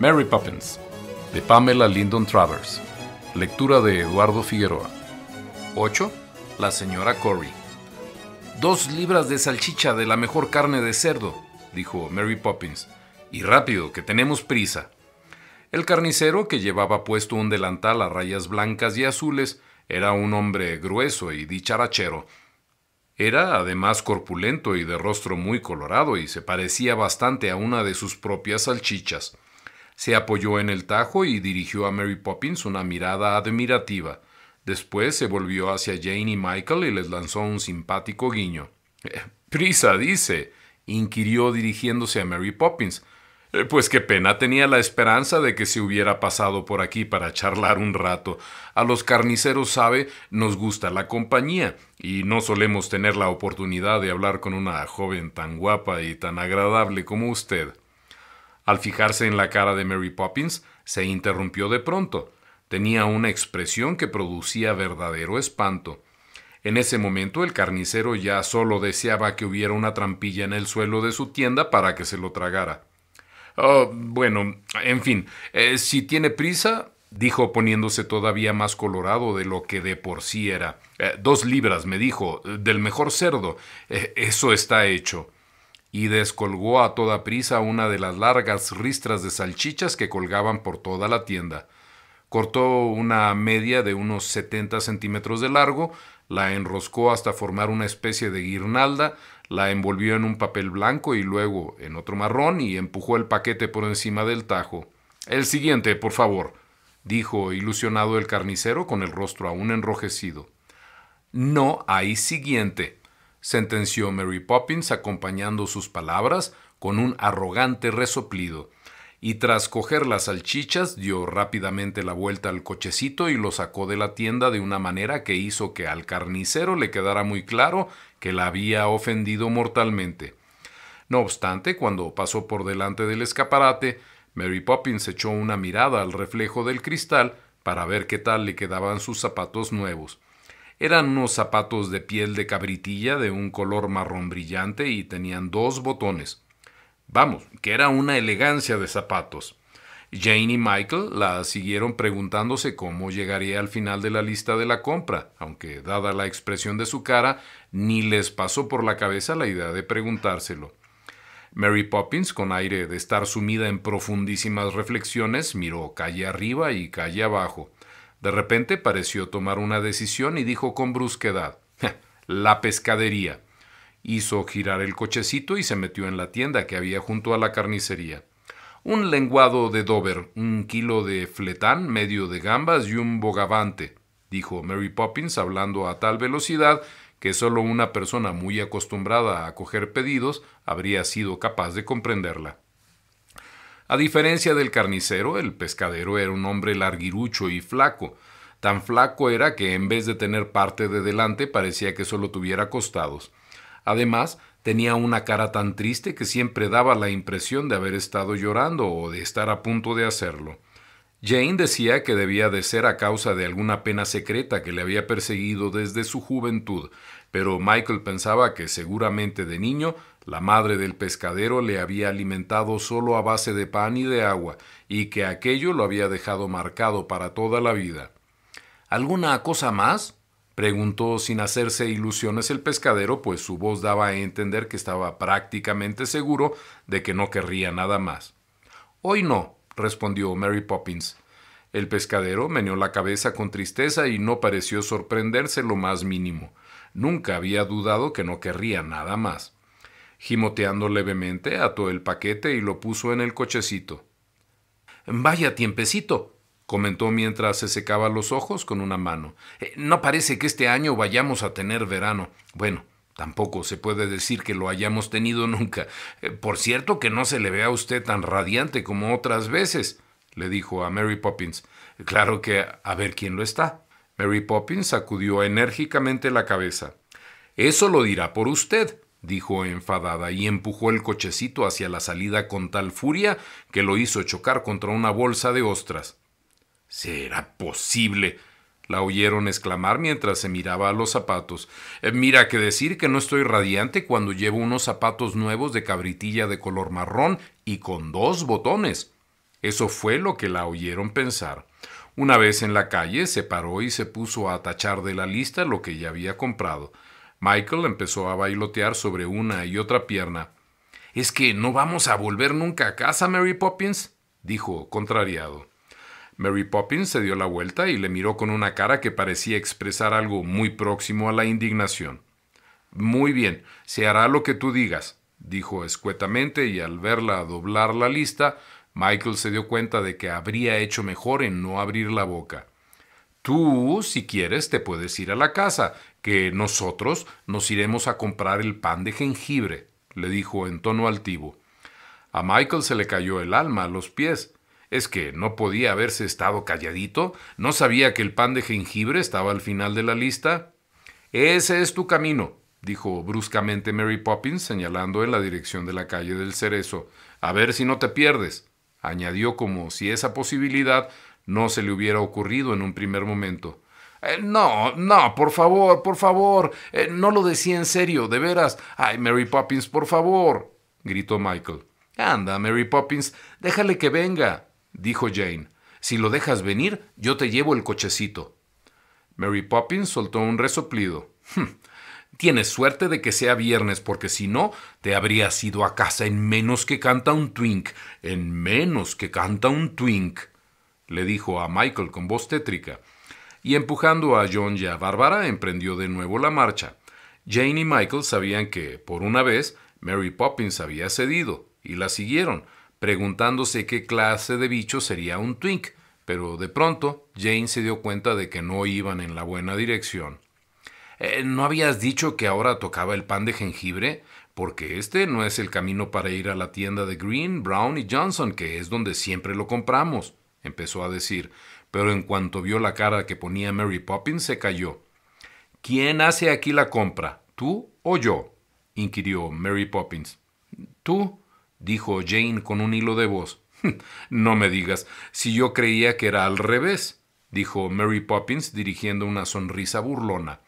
Mary Poppins, de Pamela Lyndon Travers. Lectura de Eduardo Figueroa. 8. La señora Corey. Dos libras de salchicha de la mejor carne de cerdo, dijo Mary Poppins. Y rápido, que tenemos prisa. El carnicero, que llevaba puesto un delantal a rayas blancas y azules, era un hombre grueso y dicharachero. Era además corpulento y de rostro muy colorado y se parecía bastante a una de sus propias salchichas. Se apoyó en el tajo y dirigió a Mary Poppins una mirada admirativa. Después se volvió hacia Jane y Michael y les lanzó un simpático guiño. Eh, prisa, dice, inquirió dirigiéndose a Mary Poppins. Eh, pues qué pena, tenía la esperanza de que se hubiera pasado por aquí para charlar un rato. A los carniceros, sabe, nos gusta la compañía, y no solemos tener la oportunidad de hablar con una joven tan guapa y tan agradable como usted. Al fijarse en la cara de Mary Poppins, se interrumpió de pronto. Tenía una expresión que producía verdadero espanto. En ese momento el carnicero ya solo deseaba que hubiera una trampilla en el suelo de su tienda para que se lo tragara. Oh, bueno, en fin, eh, si tiene prisa, dijo poniéndose todavía más colorado de lo que de por sí era. Eh, dos libras, me dijo, del mejor cerdo. Eh, eso está hecho y descolgó a toda prisa una de las largas ristras de salchichas que colgaban por toda la tienda. Cortó una media de unos 70 centímetros de largo, la enroscó hasta formar una especie de guirnalda, la envolvió en un papel blanco y luego en otro marrón y empujó el paquete por encima del tajo. El siguiente, por favor, dijo ilusionado el carnicero con el rostro aún enrojecido. No hay siguiente, sentenció Mary Poppins acompañando sus palabras con un arrogante resoplido, y tras coger las salchichas dio rápidamente la vuelta al cochecito y lo sacó de la tienda de una manera que hizo que al carnicero le quedara muy claro que la había ofendido mortalmente. No obstante, cuando pasó por delante del escaparate, Mary Poppins echó una mirada al reflejo del cristal para ver qué tal le quedaban sus zapatos nuevos. Eran unos zapatos de piel de cabritilla de un color marrón brillante y tenían dos botones. Vamos, que era una elegancia de zapatos. Jane y Michael la siguieron preguntándose cómo llegaría al final de la lista de la compra, aunque dada la expresión de su cara, ni les pasó por la cabeza la idea de preguntárselo. Mary Poppins, con aire de estar sumida en profundísimas reflexiones, miró calle arriba y calle abajo. De repente pareció tomar una decisión y dijo con brusquedad, la pescadería. Hizo girar el cochecito y se metió en la tienda que había junto a la carnicería. Un lenguado de Dover, un kilo de fletán, medio de gambas y un bogavante, dijo Mary Poppins hablando a tal velocidad que solo una persona muy acostumbrada a coger pedidos habría sido capaz de comprenderla. A diferencia del carnicero, el pescadero era un hombre larguirucho y flaco. Tan flaco era que en vez de tener parte de delante parecía que solo tuviera costados. Además, tenía una cara tan triste que siempre daba la impresión de haber estado llorando o de estar a punto de hacerlo. Jane decía que debía de ser a causa de alguna pena secreta que le había perseguido desde su juventud, pero Michael pensaba que seguramente de niño la madre del pescadero le había alimentado solo a base de pan y de agua, y que aquello lo había dejado marcado para toda la vida. ¿Alguna cosa más? preguntó sin hacerse ilusiones el pescadero, pues su voz daba a entender que estaba prácticamente seguro de que no querría nada más. Hoy no, respondió Mary Poppins. El pescadero meneó la cabeza con tristeza y no pareció sorprenderse lo más mínimo. Nunca había dudado que no querría nada más gimoteando levemente, ató el paquete y lo puso en el cochecito. Vaya tiempecito, comentó mientras se secaba los ojos con una mano. Eh, no parece que este año vayamos a tener verano. Bueno, tampoco se puede decir que lo hayamos tenido nunca. Eh, por cierto que no se le vea a usted tan radiante como otras veces, le dijo a Mary Poppins. Claro que a ver quién lo está. Mary Poppins sacudió enérgicamente la cabeza. Eso lo dirá por usted, dijo enfadada, y empujó el cochecito hacia la salida con tal furia que lo hizo chocar contra una bolsa de ostras. ¿Será posible? la oyeron exclamar mientras se miraba a los zapatos. Eh, mira que decir que no estoy radiante cuando llevo unos zapatos nuevos de cabritilla de color marrón y con dos botones. Eso fue lo que la oyeron pensar. Una vez en la calle se paró y se puso a tachar de la lista lo que ya había comprado. Michael empezó a bailotear sobre una y otra pierna. ¿Es que no vamos a volver nunca a casa, Mary Poppins? dijo, contrariado. Mary Poppins se dio la vuelta y le miró con una cara que parecía expresar algo muy próximo a la indignación. Muy bien, se hará lo que tú digas, dijo escuetamente y al verla doblar la lista, Michael se dio cuenta de que habría hecho mejor en no abrir la boca. Tú, si quieres, te puedes ir a la casa que nosotros nos iremos a comprar el pan de jengibre, le dijo en tono altivo. A Michael se le cayó el alma a los pies. Es que no podía haberse estado calladito, no sabía que el pan de jengibre estaba al final de la lista. Ese es tu camino, dijo bruscamente Mary Poppins, señalando en la dirección de la calle del Cerezo. A ver si no te pierdes, añadió como si esa posibilidad no se le hubiera ocurrido en un primer momento. Eh, no, no, por favor, por favor. Eh, no lo decía en serio, de veras. Ay, Mary Poppins, por favor, gritó Michael. Anda, Mary Poppins, déjale que venga, dijo Jane. Si lo dejas venir, yo te llevo el cochecito. Mary Poppins soltó un resoplido. Hm, tienes suerte de que sea viernes, porque si no, te habrías ido a casa en menos que canta un twink, en menos que canta un twink, le dijo a Michael con voz tétrica y empujando a John y a Bárbara emprendió de nuevo la marcha. Jane y Michael sabían que, por una vez, Mary Poppins había cedido, y la siguieron, preguntándose qué clase de bicho sería un twink, pero de pronto Jane se dio cuenta de que no iban en la buena dirección. Eh, ¿No habías dicho que ahora tocaba el pan de jengibre? Porque este no es el camino para ir a la tienda de Green, Brown y Johnson, que es donde siempre lo compramos, empezó a decir, pero en cuanto vio la cara que ponía Mary Poppins se cayó. ¿Quién hace aquí la compra? ¿Tú o yo? inquirió Mary Poppins. Tú, dijo Jane con un hilo de voz. no me digas, si yo creía que era al revés, dijo Mary Poppins dirigiendo una sonrisa burlona.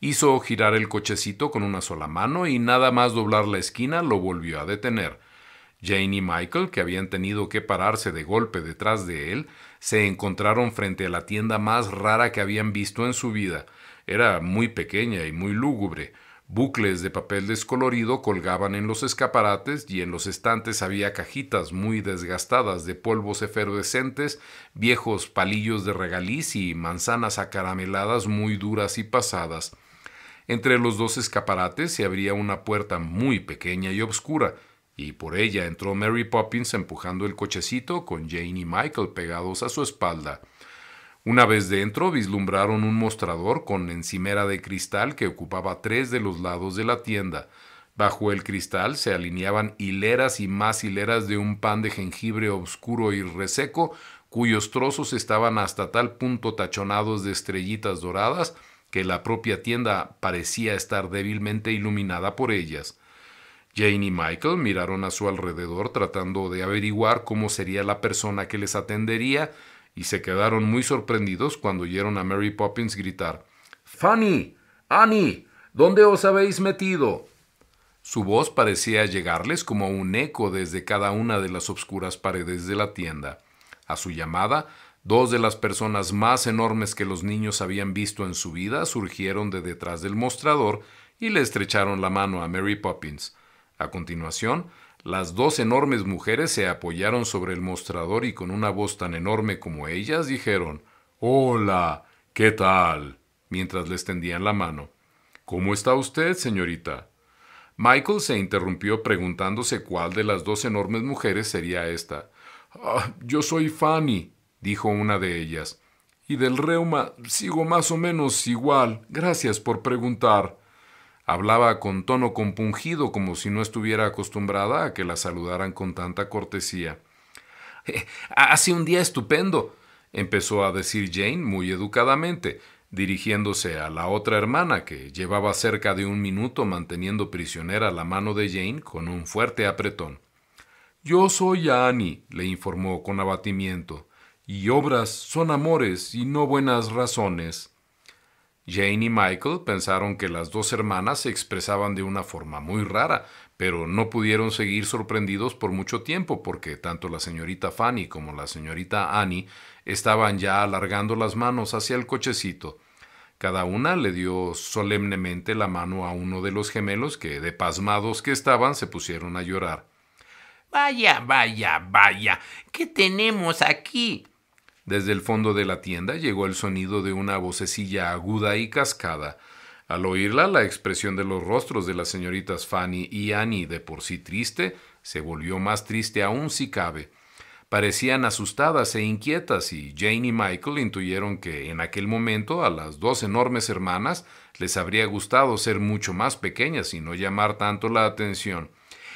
Hizo girar el cochecito con una sola mano y nada más doblar la esquina lo volvió a detener. Jane y Michael, que habían tenido que pararse de golpe detrás de él, se encontraron frente a la tienda más rara que habían visto en su vida. Era muy pequeña y muy lúgubre. Bucles de papel descolorido colgaban en los escaparates y en los estantes había cajitas muy desgastadas de polvos efervescentes, viejos palillos de regaliz y manzanas acarameladas muy duras y pasadas. Entre los dos escaparates se abría una puerta muy pequeña y oscura y por ella entró Mary Poppins empujando el cochecito con Jane y Michael pegados a su espalda. Una vez dentro vislumbraron un mostrador con encimera de cristal que ocupaba tres de los lados de la tienda. Bajo el cristal se alineaban hileras y más hileras de un pan de jengibre oscuro y reseco, cuyos trozos estaban hasta tal punto tachonados de estrellitas doradas que la propia tienda parecía estar débilmente iluminada por ellas. Jane y Michael miraron a su alrededor tratando de averiguar cómo sería la persona que les atendería y se quedaron muy sorprendidos cuando oyeron a Mary Poppins gritar Fanny, Annie, ¿dónde os habéis metido? Su voz parecía llegarles como un eco desde cada una de las obscuras paredes de la tienda. A su llamada, Dos de las personas más enormes que los niños habían visto en su vida surgieron de detrás del mostrador y le estrecharon la mano a Mary Poppins. A continuación, las dos enormes mujeres se apoyaron sobre el mostrador y con una voz tan enorme como ellas dijeron Hola, ¿qué tal? mientras les tendían la mano. ¿Cómo está usted, señorita? Michael se interrumpió preguntándose cuál de las dos enormes mujeres sería esta. Ah, yo soy Fanny, dijo una de ellas. Y del reuma sigo más o menos igual. Gracias por preguntar. Hablaba con tono compungido como si no estuviera acostumbrada a que la saludaran con tanta cortesía. Eh, Hace un día estupendo, empezó a decir Jane muy educadamente, dirigiéndose a la otra hermana que llevaba cerca de un minuto manteniendo prisionera la mano de Jane con un fuerte apretón. Yo soy Annie, le informó con abatimiento, y obras son amores y no buenas razones. Jane y Michael pensaron que las dos hermanas se expresaban de una forma muy rara, pero no pudieron seguir sorprendidos por mucho tiempo porque tanto la señorita Fanny como la señorita Annie estaban ya alargando las manos hacia el cochecito. Cada una le dio solemnemente la mano a uno de los gemelos que, de pasmados que estaban, se pusieron a llorar. Vaya, vaya, vaya, ¿qué tenemos aquí? Desde el fondo de la tienda llegó el sonido de una vocecilla aguda y cascada. Al oírla, la expresión de los rostros de las señoritas Fanny y Annie, de por sí triste, se volvió más triste aún si cabe. Parecían asustadas e inquietas y Jane y Michael intuyeron que en aquel momento a las dos enormes hermanas les habría gustado ser mucho más pequeñas y no llamar tanto la atención.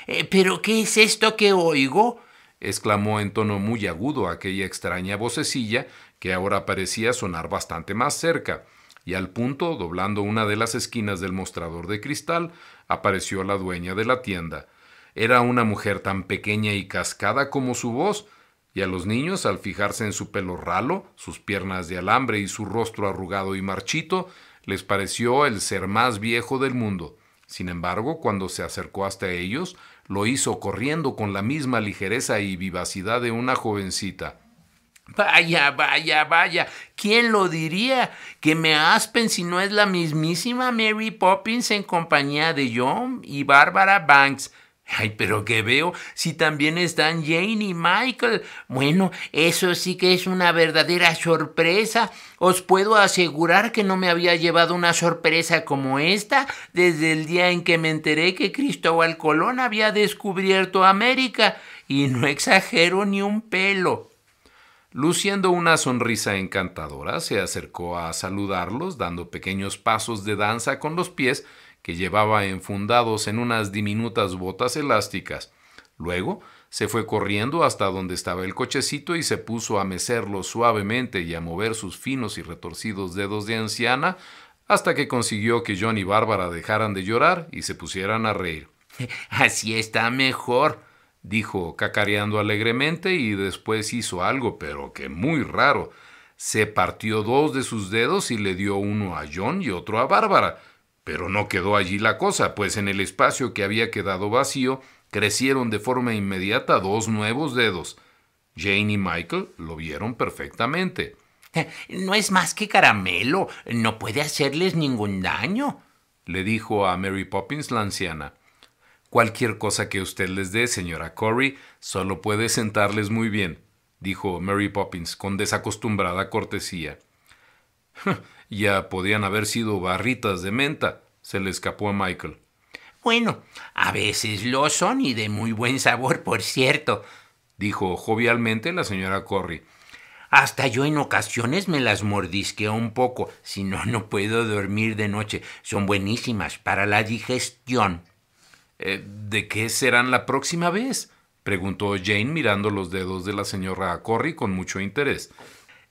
Eh, ¿Pero qué es esto que oigo? exclamó en tono muy agudo aquella extraña vocecilla que ahora parecía sonar bastante más cerca, y al punto, doblando una de las esquinas del mostrador de cristal, apareció la dueña de la tienda. Era una mujer tan pequeña y cascada como su voz, y a los niños, al fijarse en su pelo ralo, sus piernas de alambre y su rostro arrugado y marchito, les pareció el ser más viejo del mundo. Sin embargo, cuando se acercó hasta ellos, lo hizo corriendo con la misma ligereza y vivacidad de una jovencita. Vaya, vaya, vaya, ¿quién lo diría? Que me Aspen si no es la mismísima Mary Poppins en compañía de John y Bárbara Banks. Ay, pero que veo si también están Jane y Michael. Bueno, eso sí que es una verdadera sorpresa. Os puedo asegurar que no me había llevado una sorpresa como esta desde el día en que me enteré que Cristóbal Colón había descubierto América. Y no exagero ni un pelo. Luciendo una sonrisa encantadora, se acercó a saludarlos, dando pequeños pasos de danza con los pies que llevaba enfundados en unas diminutas botas elásticas. Luego se fue corriendo hasta donde estaba el cochecito y se puso a mecerlo suavemente y a mover sus finos y retorcidos dedos de anciana hasta que consiguió que John y Bárbara dejaran de llorar y se pusieran a reír. Así está mejor, dijo cacareando alegremente y después hizo algo, pero que muy raro. Se partió dos de sus dedos y le dio uno a John y otro a Bárbara. Pero no quedó allí la cosa, pues en el espacio que había quedado vacío crecieron de forma inmediata dos nuevos dedos. Jane y Michael lo vieron perfectamente. No es más que caramelo, no puede hacerles ningún daño, le dijo a Mary Poppins la anciana. Cualquier cosa que usted les dé, señora Corey, solo puede sentarles muy bien, dijo Mary Poppins con desacostumbrada cortesía ya podían haber sido barritas de menta, se le escapó a Michael. Bueno, a veces lo son y de muy buen sabor, por cierto, dijo jovialmente la señora Corry. Hasta yo en ocasiones me las mordisqueo un poco, si no, no puedo dormir de noche. Son buenísimas para la digestión. Eh, ¿De qué serán la próxima vez? preguntó Jane mirando los dedos de la señora Corry con mucho interés.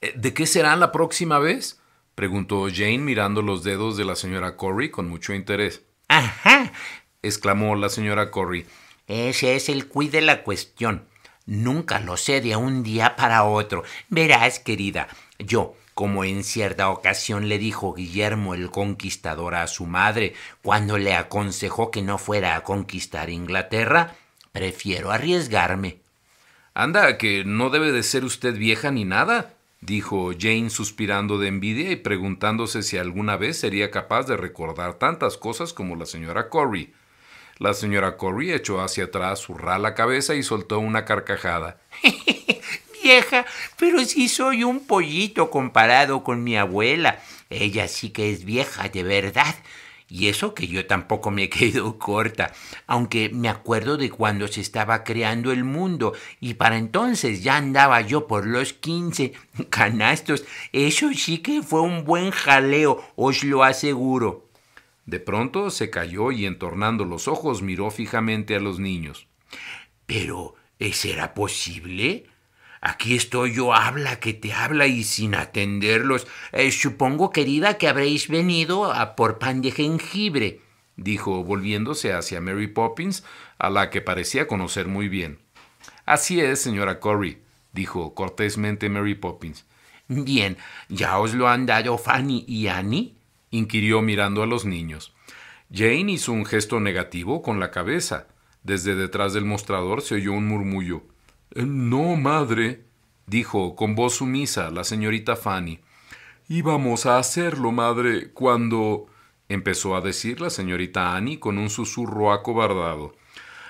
Eh, ¿De qué serán la próxima vez? preguntó Jane mirando los dedos de la señora Corry con mucho interés. Ajá, exclamó la señora Corry. Ese es el cuid de la cuestión. Nunca lo sé de un día para otro. Verás, querida, yo, como en cierta ocasión le dijo Guillermo el Conquistador a su madre cuando le aconsejó que no fuera a conquistar Inglaterra, prefiero arriesgarme. Anda, que no debe de ser usted vieja ni nada, dijo Jane suspirando de envidia y preguntándose si alguna vez sería capaz de recordar tantas cosas como la señora Corry. La señora Corry echó hacia atrás su rala cabeza y soltó una carcajada. Vieja, pero si sí soy un pollito comparado con mi abuela. Ella sí que es vieja de verdad. Y eso que yo tampoco me quedo corta, aunque me acuerdo de cuando se estaba creando el mundo y para entonces ya andaba yo por los quince canastos. Eso sí que fue un buen jaleo, os lo aseguro. De pronto se cayó y entornando los ojos miró fijamente a los niños. Pero, ¿será posible? Aquí estoy yo, habla, que te habla, y sin atenderlos. Eh, supongo, querida, que habréis venido a por pan de jengibre, dijo, volviéndose hacia Mary Poppins, a la que parecía conocer muy bien. Así es, señora Corey, dijo cortésmente Mary Poppins. Bien, ¿ya os lo han dado Fanny y Annie? inquirió mirando a los niños. Jane hizo un gesto negativo con la cabeza. Desde detrás del mostrador se oyó un murmullo. No, madre, dijo con voz sumisa la señorita Fanny. Íbamos a hacerlo, madre, cuando empezó a decir la señorita Annie con un susurro acobardado.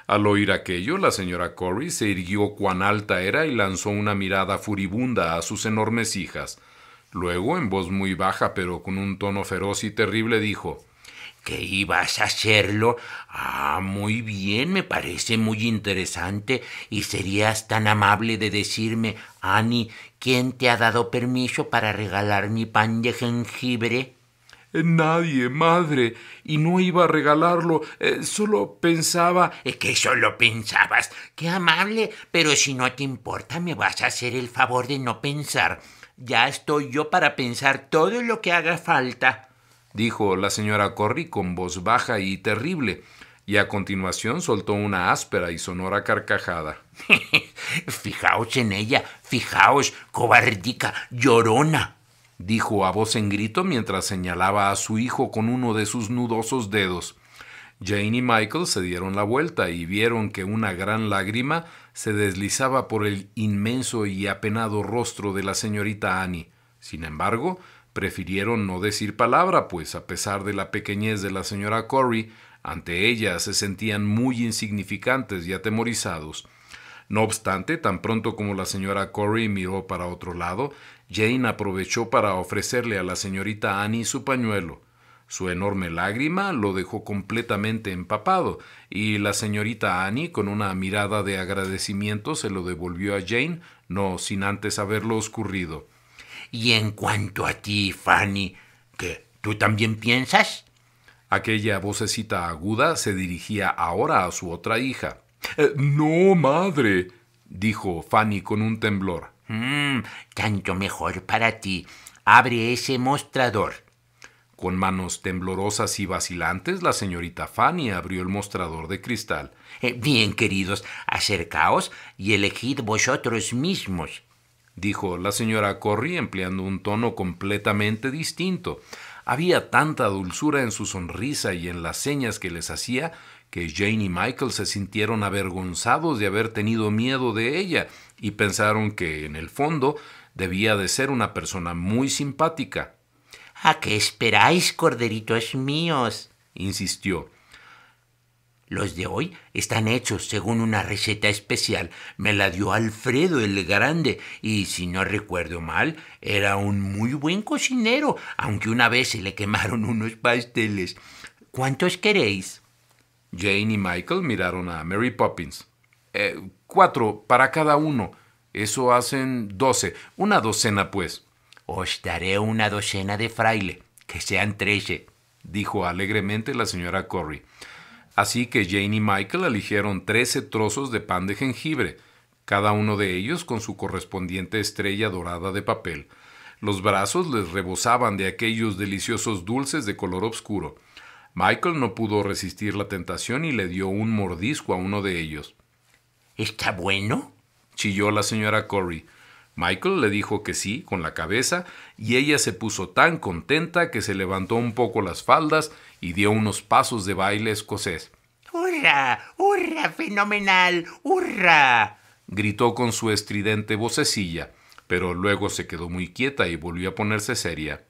Al oír aquello, la señora Corey se irguió cuán alta era y lanzó una mirada furibunda a sus enormes hijas. Luego, en voz muy baja pero con un tono feroz y terrible, dijo que ibas a hacerlo. Ah, muy bien, me parece muy interesante. ¿Y serías tan amable de decirme, Annie, quién te ha dado permiso para regalar mi pan de jengibre? Eh, nadie, madre, y no iba a regalarlo, eh, solo pensaba... ¿Es que solo pensabas? Qué amable, pero si no te importa, me vas a hacer el favor de no pensar. Ya estoy yo para pensar todo lo que haga falta dijo la señora Corry con voz baja y terrible, y a continuación soltó una áspera y sonora carcajada. fijaos en ella, fijaos, cobardica, llorona, dijo a voz en grito mientras señalaba a su hijo con uno de sus nudosos dedos. Jane y Michael se dieron la vuelta y vieron que una gran lágrima se deslizaba por el inmenso y apenado rostro de la señorita Annie. Sin embargo, prefirieron no decir palabra, pues a pesar de la pequeñez de la señora Corey, ante ella se sentían muy insignificantes y atemorizados. No obstante, tan pronto como la señora Corey miró para otro lado, Jane aprovechó para ofrecerle a la señorita Annie su pañuelo. Su enorme lágrima lo dejó completamente empapado, y la señorita Annie, con una mirada de agradecimiento, se lo devolvió a Jane, no sin antes haberlo oscurrido. Y en cuanto a ti, Fanny, ¿qué? ¿Tú también piensas? Aquella vocecita aguda se dirigía ahora a su otra hija. Eh, no, madre, dijo Fanny con un temblor. Mm, tanto mejor para ti. Abre ese mostrador. Con manos temblorosas y vacilantes, la señorita Fanny abrió el mostrador de cristal. Eh, bien, queridos, acercaos y elegid vosotros mismos dijo la señora Corry empleando un tono completamente distinto. Había tanta dulzura en su sonrisa y en las señas que les hacía que Jane y Michael se sintieron avergonzados de haber tenido miedo de ella y pensaron que, en el fondo, debía de ser una persona muy simpática. ¿A qué esperáis, corderitos míos? insistió. Los de hoy están hechos según una receta especial. Me la dio Alfredo el Grande y, si no recuerdo mal, era un muy buen cocinero, aunque una vez se le quemaron unos pasteles. ¿Cuántos queréis? Jane y Michael miraron a Mary Poppins. Eh, cuatro para cada uno. Eso hacen doce. Una docena, pues. Os daré una docena de fraile, que sean trece, dijo alegremente la señora Corrie. Así que Jane y Michael eligieron 13 trozos de pan de jengibre, cada uno de ellos con su correspondiente estrella dorada de papel. Los brazos les rebosaban de aquellos deliciosos dulces de color oscuro. Michael no pudo resistir la tentación y le dio un mordisco a uno de ellos. ¿Está bueno? chilló la señora Corey. Michael le dijo que sí, con la cabeza, y ella se puso tan contenta que se levantó un poco las faldas y dio unos pasos de baile escocés. ¡Hurra! ¡Hurra! ¡Fenomenal! ¡Hurra! gritó con su estridente vocecilla, pero luego se quedó muy quieta y volvió a ponerse seria.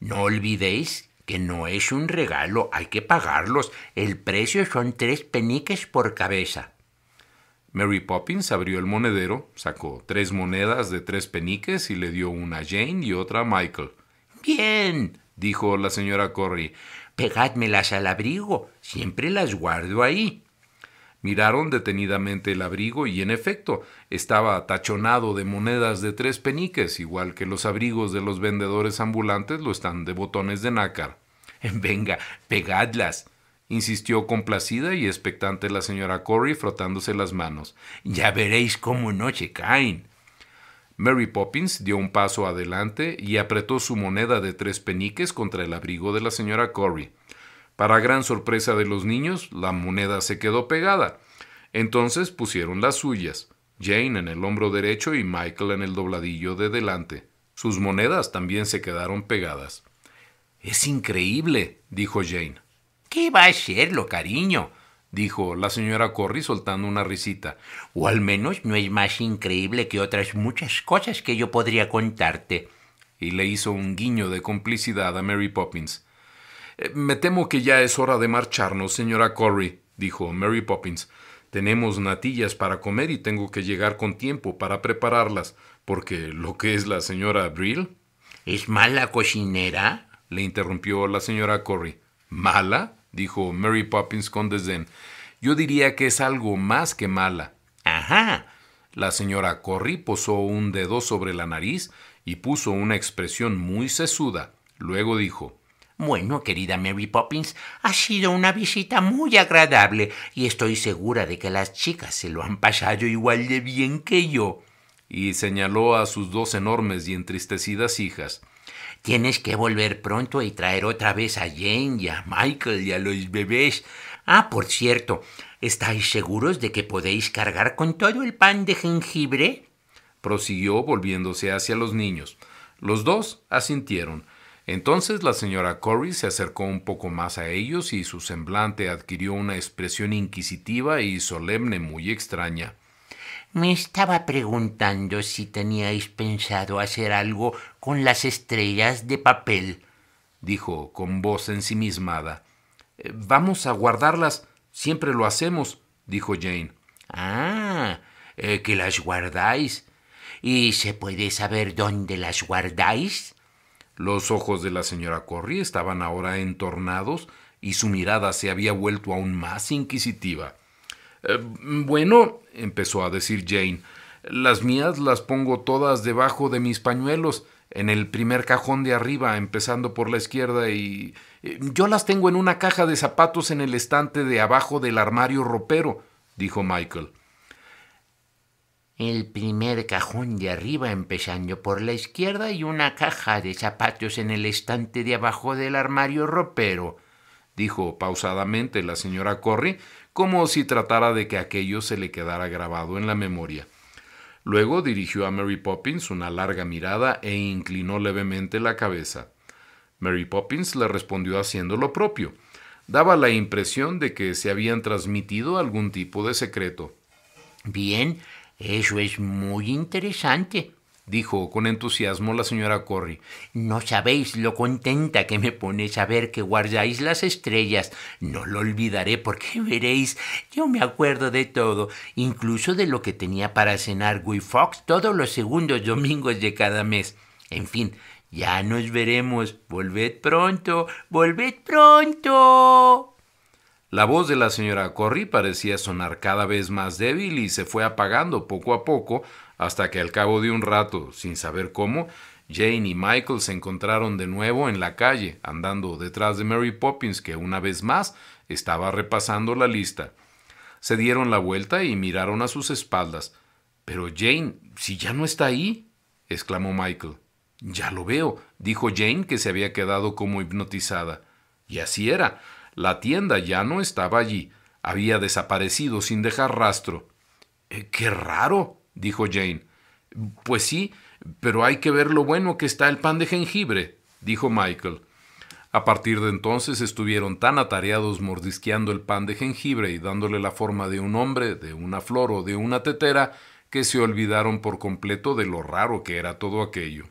No olvidéis que no es un regalo, hay que pagarlos. El precio son tres peniques por cabeza. Mary Poppins abrió el monedero, sacó tres monedas de tres peniques y le dio una a Jane y otra a Michael. Bien, dijo la señora Corrie. Pegádmelas al abrigo, siempre las guardo ahí. Miraron detenidamente el abrigo y en efecto estaba tachonado de monedas de tres peniques, igual que los abrigos de los vendedores ambulantes lo están de botones de nácar. Venga, pegadlas, insistió complacida y expectante la señora Corey frotándose las manos. Ya veréis cómo noche caen. Mary Poppins dio un paso adelante y apretó su moneda de tres peniques contra el abrigo de la señora Corey. Para gran sorpresa de los niños, la moneda se quedó pegada. Entonces pusieron las suyas, Jane en el hombro derecho y Michael en el dobladillo de delante. Sus monedas también se quedaron pegadas. Es increíble, dijo Jane. ¿Qué va a serlo, cariño? dijo la señora Corry soltando una risita. O al menos no es más increíble que otras muchas cosas que yo podría contarte. Y le hizo un guiño de complicidad a Mary Poppins. Eh, me temo que ya es hora de marcharnos, señora Corry, dijo Mary Poppins. Tenemos natillas para comer y tengo que llegar con tiempo para prepararlas, porque lo que es la señora Brill. ¿Es mala cocinera? le interrumpió la señora Corry. ¿Mala? dijo Mary Poppins con desdén. Yo diría que es algo más que mala. Ajá. La señora Corri posó un dedo sobre la nariz y puso una expresión muy sesuda. Luego dijo Bueno, querida Mary Poppins, ha sido una visita muy agradable y estoy segura de que las chicas se lo han pasado igual de bien que yo. Y señaló a sus dos enormes y entristecidas hijas. Tienes que volver pronto y traer otra vez a Jane y a Michael y a los bebés. Ah, por cierto, ¿estáis seguros de que podéis cargar con todo el pan de jengibre? prosiguió volviéndose hacia los niños. Los dos asintieron. Entonces la señora Corey se acercó un poco más a ellos y su semblante adquirió una expresión inquisitiva y solemne muy extraña. Me estaba preguntando si teníais pensado hacer algo con las estrellas de papel, dijo con voz ensimismada. Eh, vamos a guardarlas. Siempre lo hacemos, dijo Jane. Ah, eh, que las guardáis. ¿Y se puede saber dónde las guardáis? Los ojos de la señora Corrie... estaban ahora entornados y su mirada se había vuelto aún más inquisitiva. Eh, bueno, empezó a decir Jane, las mías las pongo todas debajo de mis pañuelos en el primer cajón de arriba, empezando por la izquierda y... Eh, yo las tengo en una caja de zapatos en el estante de abajo del armario ropero, dijo Michael. El primer cajón de arriba empezando por la izquierda y una caja de zapatos en el estante de abajo del armario ropero, dijo pausadamente la señora Corry, como si tratara de que aquello se le quedara grabado en la memoria. Luego dirigió a Mary Poppins una larga mirada e inclinó levemente la cabeza. Mary Poppins le respondió haciendo lo propio. Daba la impresión de que se habían transmitido algún tipo de secreto. Bien, eso es muy interesante, dijo con entusiasmo la señora Corry. No sabéis lo contenta que me pone saber que guardáis las estrellas. No lo olvidaré porque veréis, yo me acuerdo de todo, incluso de lo que tenía para cenar Guy Fox todos los segundos domingos de cada mes. En fin, ya nos veremos. Volved pronto, volved pronto. La voz de la señora Corry parecía sonar cada vez más débil y se fue apagando poco a poco hasta que al cabo de un rato, sin saber cómo, Jane y Michael se encontraron de nuevo en la calle, andando detrás de Mary Poppins, que una vez más estaba repasando la lista. Se dieron la vuelta y miraron a sus espaldas. Pero Jane, si ya no está ahí, exclamó Michael. Ya lo veo, dijo Jane, que se había quedado como hipnotizada. Y así era. La tienda ya no estaba allí. Había desaparecido sin dejar rastro. Eh, ¡Qué raro! dijo Jane. Pues sí, pero hay que ver lo bueno que está el pan de jengibre, dijo Michael. A partir de entonces estuvieron tan atareados mordisqueando el pan de jengibre y dándole la forma de un hombre, de una flor o de una tetera, que se olvidaron por completo de lo raro que era todo aquello.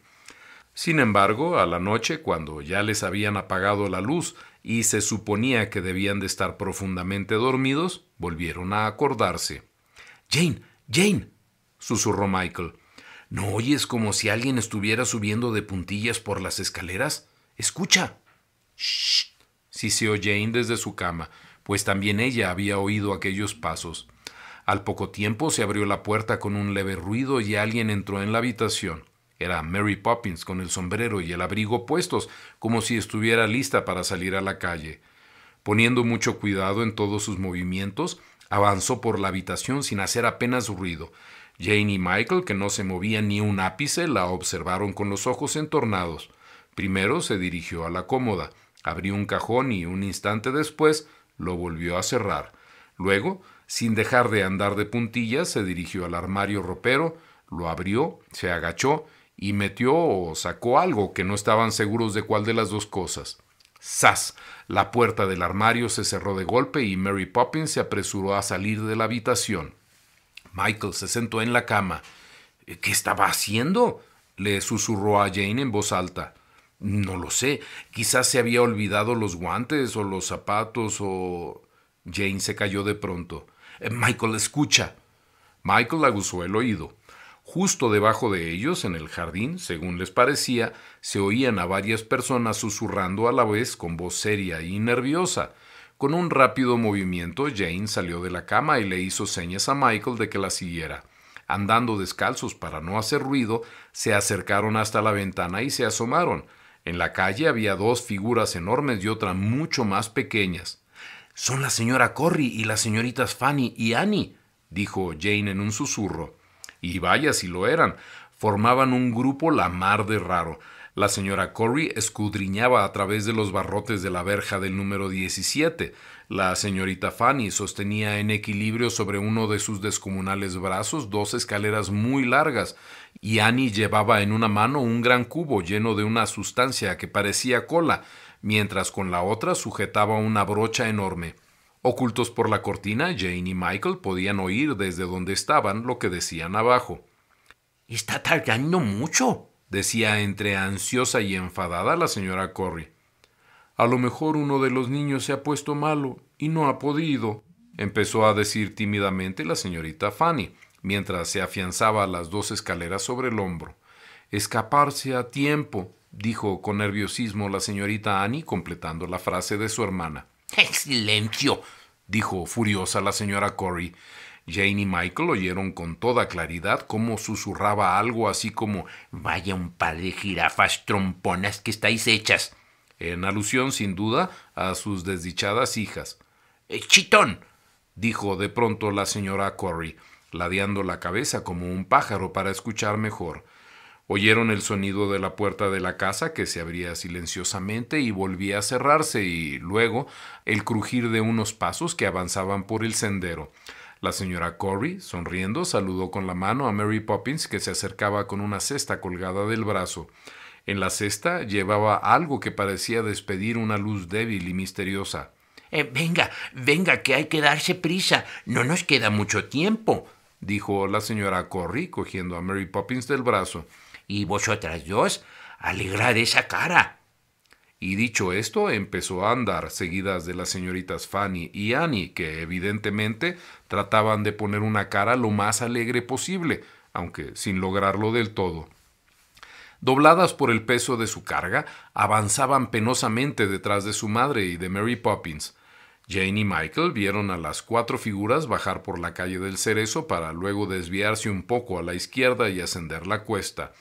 Sin embargo, a la noche, cuando ya les habían apagado la luz y se suponía que debían de estar profundamente dormidos, volvieron a acordarse. Jane, Jane, susurró Michael. ¿No oyes como si alguien estuviera subiendo de puntillas por las escaleras? Escucha. Shh. Siseó Jane desde su cama, pues también ella había oído aquellos pasos. Al poco tiempo se abrió la puerta con un leve ruido y alguien entró en la habitación. Era Mary Poppins con el sombrero y el abrigo puestos, como si estuviera lista para salir a la calle. Poniendo mucho cuidado en todos sus movimientos, avanzó por la habitación sin hacer apenas ruido, Jane y Michael, que no se movían ni un ápice, la observaron con los ojos entornados. Primero se dirigió a la cómoda, abrió un cajón y un instante después lo volvió a cerrar. Luego, sin dejar de andar de puntillas, se dirigió al armario ropero, lo abrió, se agachó y metió o sacó algo que no estaban seguros de cuál de las dos cosas. ¡Sas! La puerta del armario se cerró de golpe y Mary Poppins se apresuró a salir de la habitación. Michael se sentó en la cama. Eh, ¿Qué estaba haciendo? le susurró a Jane en voz alta. No lo sé, quizás se había olvidado los guantes o los zapatos o... Jane se cayó de pronto. Eh, Michael, escucha. Michael aguzó el oído. Justo debajo de ellos, en el jardín, según les parecía, se oían a varias personas susurrando a la vez con voz seria y nerviosa. Con un rápido movimiento, Jane salió de la cama y le hizo señas a Michael de que la siguiera. Andando descalzos para no hacer ruido, se acercaron hasta la ventana y se asomaron. En la calle había dos figuras enormes y otra mucho más pequeñas. Son la señora Corry y las señoritas Fanny y Annie, dijo Jane en un susurro. Y vaya si lo eran, formaban un grupo la mar de raro. La señora Corey escudriñaba a través de los barrotes de la verja del número 17. La señorita Fanny sostenía en equilibrio sobre uno de sus descomunales brazos dos escaleras muy largas, y Annie llevaba en una mano un gran cubo lleno de una sustancia que parecía cola, mientras con la otra sujetaba una brocha enorme. Ocultos por la cortina, Jane y Michael podían oír desde donde estaban lo que decían abajo. Está tardando mucho, decía entre ansiosa y enfadada la señora Corry. A lo mejor uno de los niños se ha puesto malo y no ha podido, empezó a decir tímidamente la señorita Fanny, mientras se afianzaba las dos escaleras sobre el hombro. Escaparse a tiempo, dijo con nerviosismo la señorita Annie, completando la frase de su hermana. ¡Silencio! dijo furiosa la señora Corry. Jane y Michael oyeron con toda claridad cómo susurraba algo así como Vaya un par de jirafas tromponas que estáis hechas, en alusión sin duda a sus desdichadas hijas. Eh, chitón, dijo de pronto la señora Corry, ladeando la cabeza como un pájaro para escuchar mejor. Oyeron el sonido de la puerta de la casa que se abría silenciosamente y volvía a cerrarse y luego el crujir de unos pasos que avanzaban por el sendero. La señora Corey, sonriendo, saludó con la mano a Mary Poppins que se acercaba con una cesta colgada del brazo. En la cesta llevaba algo que parecía despedir una luz débil y misteriosa. Eh, venga, venga, que hay que darse prisa. No nos queda mucho tiempo, dijo la señora Corry, cogiendo a Mary Poppins del brazo. Y vosotras dos, alegrad esa cara. Y dicho esto, empezó a andar, seguidas de las señoritas Fanny y Annie, que evidentemente trataban de poner una cara lo más alegre posible, aunque sin lograrlo del todo. Dobladas por el peso de su carga, avanzaban penosamente detrás de su madre y de Mary Poppins. Jane y Michael vieron a las cuatro figuras bajar por la calle del Cerezo para luego desviarse un poco a la izquierda y ascender la cuesta.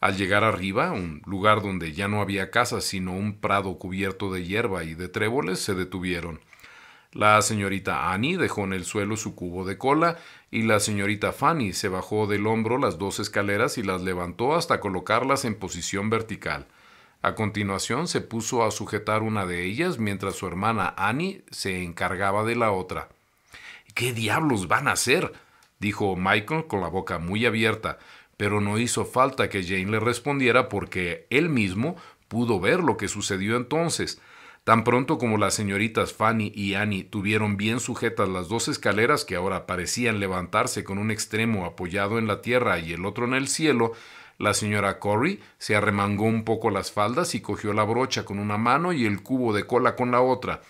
Al llegar arriba, un lugar donde ya no había casa sino un prado cubierto de hierba y de tréboles, se detuvieron. La señorita Annie dejó en el suelo su cubo de cola y la señorita Fanny se bajó del hombro las dos escaleras y las levantó hasta colocarlas en posición vertical. A continuación se puso a sujetar una de ellas mientras su hermana Annie se encargaba de la otra. ¿Qué diablos van a hacer? dijo Michael con la boca muy abierta pero no hizo falta que Jane le respondiera porque él mismo pudo ver lo que sucedió entonces. Tan pronto como las señoritas Fanny y Annie tuvieron bien sujetas las dos escaleras que ahora parecían levantarse con un extremo apoyado en la tierra y el otro en el cielo, la señora Corey se arremangó un poco las faldas y cogió la brocha con una mano y el cubo de cola con la otra.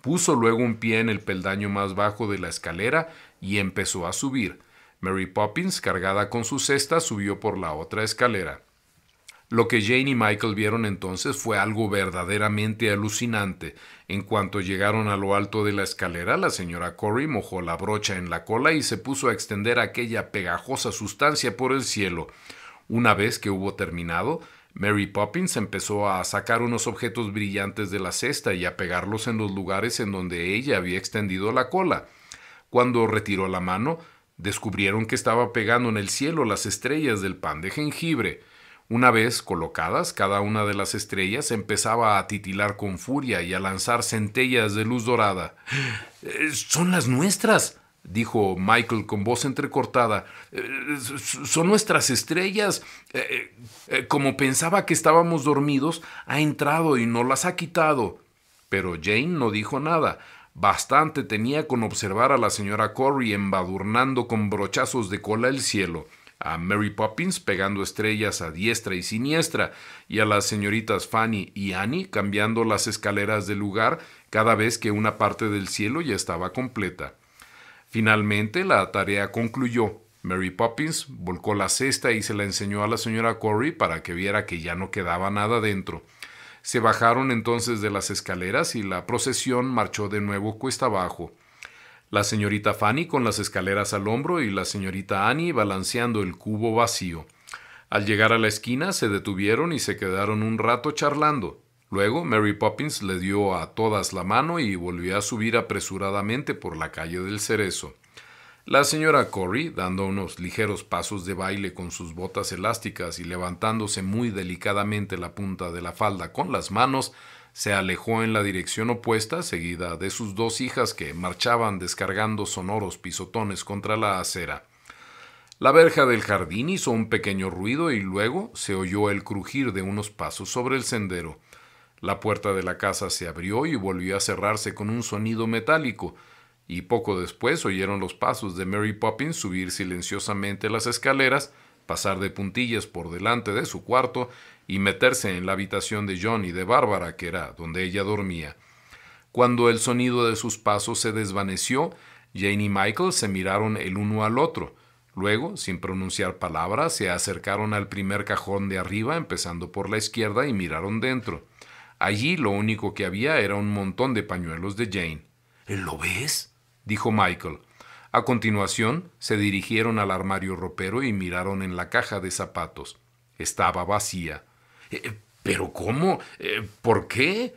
Puso luego un pie en el peldaño más bajo de la escalera y empezó a subir. Mary Poppins, cargada con su cesta, subió por la otra escalera. Lo que Jane y Michael vieron entonces fue algo verdaderamente alucinante. En cuanto llegaron a lo alto de la escalera, la señora Corey mojó la brocha en la cola y se puso a extender aquella pegajosa sustancia por el cielo. Una vez que hubo terminado, Mary Poppins empezó a sacar unos objetos brillantes de la cesta y a pegarlos en los lugares en donde ella había extendido la cola. Cuando retiró la mano, Descubrieron que estaba pegando en el cielo las estrellas del pan de jengibre. Una vez colocadas, cada una de las estrellas empezaba a titilar con furia y a lanzar centellas de luz dorada. Eh, son las nuestras, dijo Michael con voz entrecortada. Eh, son nuestras estrellas. Eh, como pensaba que estábamos dormidos, ha entrado y no las ha quitado. Pero Jane no dijo nada. Bastante tenía con observar a la señora Corey embadurnando con brochazos de cola el cielo, a Mary Poppins pegando estrellas a diestra y siniestra, y a las señoritas Fanny y Annie cambiando las escaleras de lugar cada vez que una parte del cielo ya estaba completa. Finalmente la tarea concluyó. Mary Poppins volcó la cesta y se la enseñó a la señora Corey para que viera que ya no quedaba nada dentro. Se bajaron entonces de las escaleras y la procesión marchó de nuevo cuesta abajo. La señorita Fanny con las escaleras al hombro y la señorita Annie balanceando el cubo vacío. Al llegar a la esquina se detuvieron y se quedaron un rato charlando. Luego Mary Poppins le dio a todas la mano y volvió a subir apresuradamente por la calle del Cerezo. La señora Corey, dando unos ligeros pasos de baile con sus botas elásticas y levantándose muy delicadamente la punta de la falda con las manos, se alejó en la dirección opuesta, seguida de sus dos hijas que marchaban descargando sonoros pisotones contra la acera. La verja del jardín hizo un pequeño ruido y luego se oyó el crujir de unos pasos sobre el sendero. La puerta de la casa se abrió y volvió a cerrarse con un sonido metálico, y poco después oyeron los pasos de Mary Poppins subir silenciosamente las escaleras, pasar de puntillas por delante de su cuarto y meterse en la habitación de John y de Bárbara, que era donde ella dormía. Cuando el sonido de sus pasos se desvaneció, Jane y Michael se miraron el uno al otro. Luego, sin pronunciar palabra, se acercaron al primer cajón de arriba, empezando por la izquierda, y miraron dentro. Allí lo único que había era un montón de pañuelos de Jane. ¿Lo ves? dijo Michael. A continuación, se dirigieron al armario ropero y miraron en la caja de zapatos. Estaba vacía. Eh, eh, ¿Pero cómo? Eh, ¿Por qué?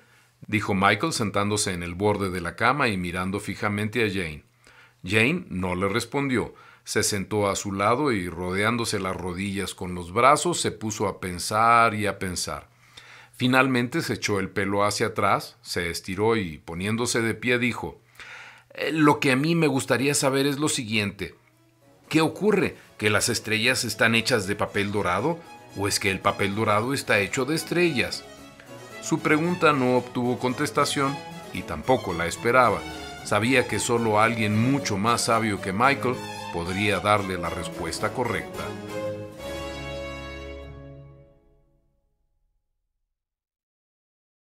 dijo Michael sentándose en el borde de la cama y mirando fijamente a Jane. Jane no le respondió. Se sentó a su lado y rodeándose las rodillas con los brazos se puso a pensar y a pensar. Finalmente se echó el pelo hacia atrás, se estiró y poniéndose de pie dijo eh, lo que a mí me gustaría saber es lo siguiente. ¿Qué ocurre? ¿Que las estrellas están hechas de papel dorado? ¿O es que el papel dorado está hecho de estrellas? Su pregunta no obtuvo contestación y tampoco la esperaba. Sabía que solo alguien mucho más sabio que Michael podría darle la respuesta correcta.